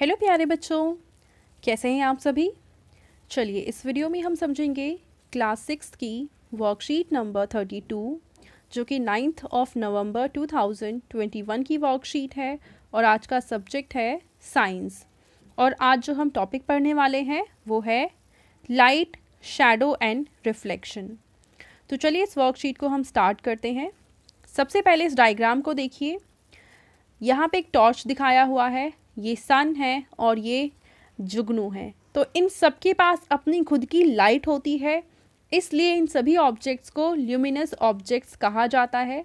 hello प्यारे बच्चों कैसे हैं आप सभी चलिए इस वीडियो में हम समझेंगे क्लास सिक्स की वर्कशीट नंबर थर्टी टू जो कि ninth of November two thousand twenty one की वर्कशीट है और आज का सब्जेक्ट है साइंस और आज जो हम टॉपिक पढ़ने वाले हैं वो है लाइट शेडो एंड रिफ्लेक्शन तो चलिए इस वर्कशीट को हम स्टार्ट करते हैं सबसे पहले इस डाइग्राम को देखिए यहाँ पे एक टॉर्च दिखाया हुआ है ये सन है और ये जुगनू है तो इन सब के पास अपनी खुद की लाइट होती है इसलिए इन सभी ऑब्जेक्ट्स को ल्यूमिनस ऑब्जेक्ट्स कहा जाता है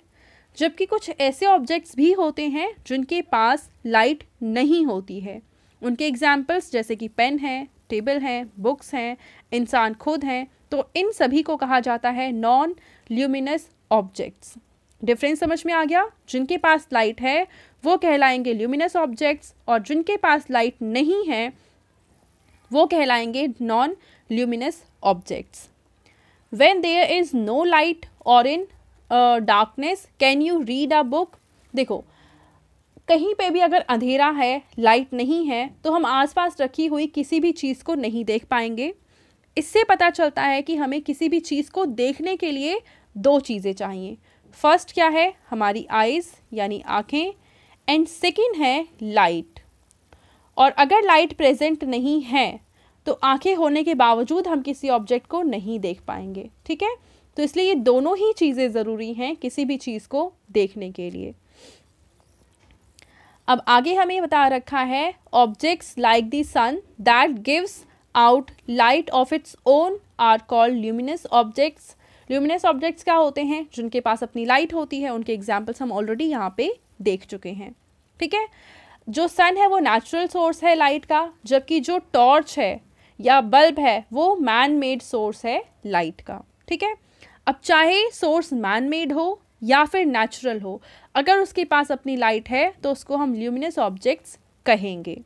जबकि कुछ ऐसे ऑब्जेक्ट्स भी होते हैं जिनके पास लाइट नहीं होती है उनके एग्जाम्पल्स जैसे कि पेन है टेबल हैं बुक्स हैं इंसान खुद हैं तो इन सभी को कहा जाता है नॉन ल्यूमिनस ऑब्जेक्ट्स डिफरेंस समझ में आ गया जिनके पास लाइट है वो कहलाएंगे ल्यूमिनस ऑब्जेक्ट्स और जिनके पास लाइट नहीं है वो कहलाएंगे non luminous objects when there is no light और in darkness can you read a book देखो कहीं पे भी अगर अंधेरा है लाइट नहीं है तो हम आसपास रखी हुई किसी भी चीज़ को नहीं देख पाएंगे इससे पता चलता है कि हमें किसी भी चीज़ को देखने के लिए दो चीज़ें चाहिए फर्स्ट क्या है हमारी आइज़ यानी आँखें एंड सेकेंड है लाइट और अगर लाइट प्रेजेंट नहीं है तो आंखें होने के बावजूद हम किसी ऑब्जेक्ट को नहीं देख पाएंगे ठीक है तो इसलिए ये दोनों ही चीज़ें ज़रूरी हैं किसी भी चीज़ को देखने के लिए अब आगे हमें बता रखा है objects like the sun that gives out light of its own are called luminous objects luminous objects क्या होते हैं जिनके पास अपनी लाइट होती है उनके एग्जाम्पल्स हम ऑलरेडी यहाँ पे देख चुके हैं ठीक है जो सन है वो नेचुरल सोर्स है लाइट का जबकि जो टॉर्च है या बल्ब है वो मैन मेड सोर्स है लाइट का ठीक है अब चाहे सोर्स मैन मेड हो या फिर नेचुरल हो अगर उसके पास अपनी लाइट है तो उसको हम ल्यूमिनस ऑब्जेक्ट्स कहेंगे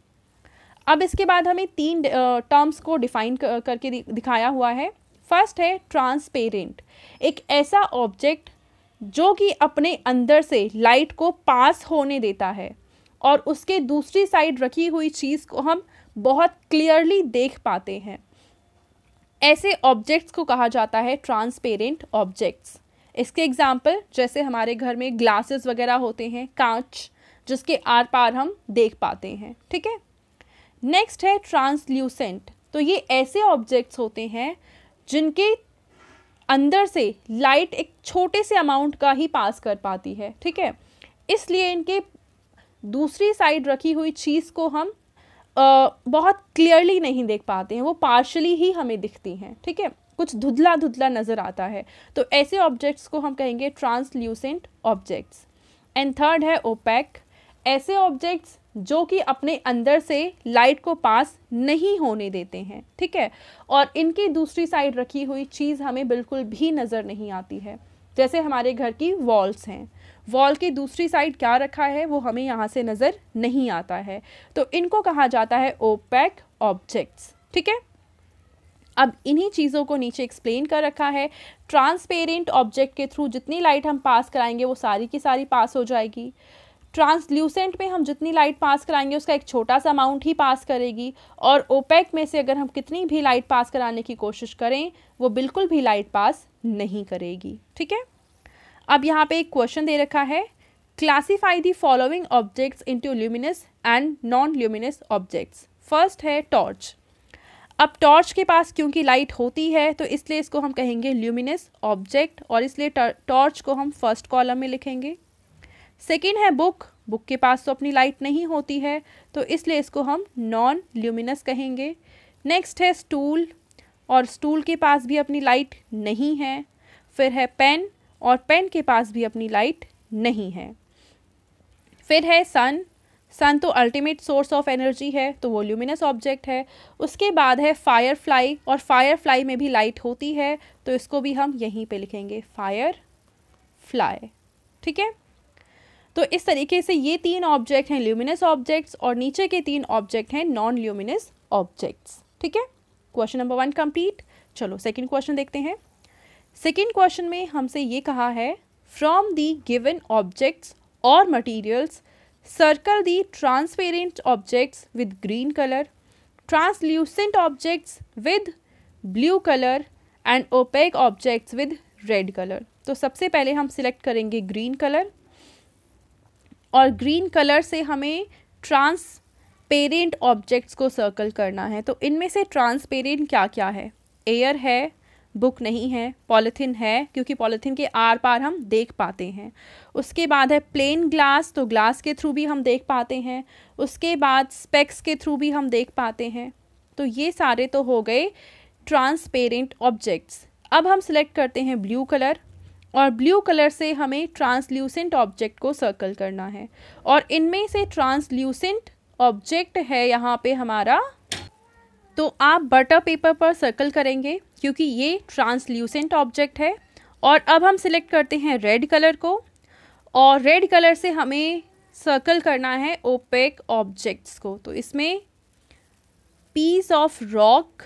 अब इसके बाद हमें तीन टर्म्स को डिफाइन करके दिखाया हुआ है फर्स्ट है ट्रांसपेरेंट एक ऐसा ऑब्जेक्ट जो कि अपने अंदर से लाइट को पास होने देता है और उसके दूसरी साइड रखी हुई चीज़ को हम बहुत क्लियरली देख पाते हैं ऐसे ऑब्जेक्ट्स को कहा जाता है ट्रांसपेरेंट ऑब्जेक्ट्स इसके एग्जाम्पल जैसे हमारे घर में ग्लासेस वगैरह होते हैं कांच जिसके आर पार हम देख पाते हैं ठीक है नेक्स्ट है ट्रांसल्यूसेंट तो ये ऐसे ऑब्जेक्ट्स होते हैं जिनके अंदर से लाइट एक छोटे से अमाउंट का ही पास कर पाती है ठीक है इसलिए इनके दूसरी साइड रखी हुई चीज़ को हम आ, बहुत क्लियरली नहीं देख पाते हैं वो पार्शली ही हमें दिखती हैं ठीक है कुछ धुधला धुधला नज़र आता है तो ऐसे ऑब्जेक्ट्स को हम कहेंगे ट्रांसल्यूसेंट ऑब्जेक्ट्स एंड थर्ड है ओपैक ऐसे ऑब्जेक्ट्स जो कि अपने अंदर से लाइट को पास नहीं होने देते हैं ठीक है और इनकी दूसरी साइड रखी हुई चीज़ हमें बिल्कुल भी नज़र नहीं आती है जैसे हमारे घर की वॉल्स हैं वॉल की दूसरी साइड क्या रखा है वो हमें यहाँ से नज़र नहीं आता है तो इनको कहा जाता है ओपैक ऑब्जेक्ट्स ठीक है अब इन्हीं चीज़ों को नीचे एक्सप्लेन कर रखा है ट्रांसपेरेंट ऑब्जेक्ट के थ्रू जितनी लाइट हम पास कराएंगे वो सारी की सारी पास हो जाएगी ट्रांसल्यूसेंट में हम जितनी लाइट पास कराएंगे उसका एक छोटा सा अमाउंट ही पास करेगी और ओपेक में से अगर हम कितनी भी लाइट पास कराने की कोशिश करें वो बिल्कुल भी लाइट पास नहीं करेगी ठीक है अब यहाँ पे एक क्वेश्चन दे रखा है classify the following objects into luminous and non luminous objects first है टॉर्च अब टॉर्च के पास क्योंकि लाइट होती है तो इसलिए इसको हम कहेंगे ल्यूमिनस ऑब्जेक्ट और इसलिए टॉर्च को हम फर्स्ट कॉलम में लिखेंगे सेकेंड है बुक बुक के पास तो अपनी लाइट नहीं होती है तो इसलिए इसको हम नॉन ल्यूमिनस कहेंगे नेक्स्ट है स्टूल और स्टूल के पास भी अपनी लाइट नहीं है फिर है पेन और पेन के पास भी अपनी लाइट नहीं है फिर है सन सन तो अल्टीमेट सोर्स ऑफ एनर्जी है तो वो ल्यूमिनस ऑब्जेक्ट है उसके बाद है फायर फ्लाई और फायर फ्लाई में भी लाइट होती है तो इसको भी हम यहीं पे लिखेंगे फायर फ्लाई ठीक है तो इस तरीके से ये तीन ऑब्जेक्ट हैं ल्यूमिनस ऑब्जेक्ट्स और नीचे के तीन ऑब्जेक्ट हैं नॉन ल्यूमिनस ऑब्जेक्ट्स ठीक है क्वेश्चन नंबर वन कंप्लीट चलो सेकंड क्वेश्चन देखते हैं सेकंड क्वेश्चन में हमसे ये कहा है फ्रॉम दी गिवन ऑब्जेक्ट्स और materials circle the transparent objects with green colour translucent objects with blue colour and opaque objects with red colour तो सबसे पहले हम सिलेक्ट करेंगे ग्रीन कलर और ग्रीन कलर से हमें ट्रांसपेरेंट ऑब्जेक्ट्स को सर्कल करना है तो इनमें से ट्रांसपेरेंट क्या क्या है एयर है बुक नहीं है पॉलीथीन है क्योंकि पॉलीथीन के आर पार हम देख पाते हैं उसके बाद है प्लेन ग्लास तो ग्लास के थ्रू भी हम देख पाते हैं उसके बाद स्पेक्स के थ्रू भी हम देख पाते हैं तो ये सारे तो हो गए ट्रांसपेरेंट ऑब्जेक्ट्स अब हम सिलेक्ट करते हैं ब्लू कलर और ब्लू कलर से हमें ट्रांसल्यूसेंट ऑब्जेक्ट को सर्कल करना है और इनमें से ट्रांसल्यूसेंट ऑब्जेक्ट है यहाँ पे हमारा तो आप बटर पेपर पर सर्कल करेंगे क्योंकि ये ट्रांसल्यूसेंट ऑब्जेक्ट है और अब हम सिलेक्ट करते हैं रेड कलर को और रेड कलर से हमें सर्कल करना है ओपेक ऑब्जेक्ट्स को तो इसमें piece of rock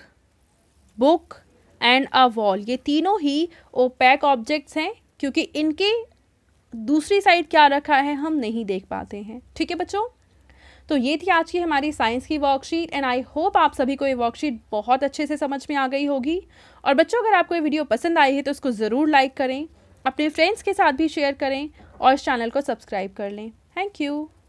book and a wall ये तीनों ही ओपैक ऑब्जेक्ट्स हैं क्योंकि इनके दूसरी साइड क्या रखा है हम नहीं देख पाते हैं ठीक है बच्चों तो ये थी आज की हमारी साइंस की वर्कशीट एंड आई होप आप सभी को ये वर्कशीट बहुत अच्छे से समझ में आ गई होगी और बच्चों अगर आपको ये वीडियो पसंद आई है तो इसको ज़रूर लाइक करें अपने फ्रेंड्स के साथ भी शेयर करें और इस चैनल को सब्सक्राइब कर लें थैंक यू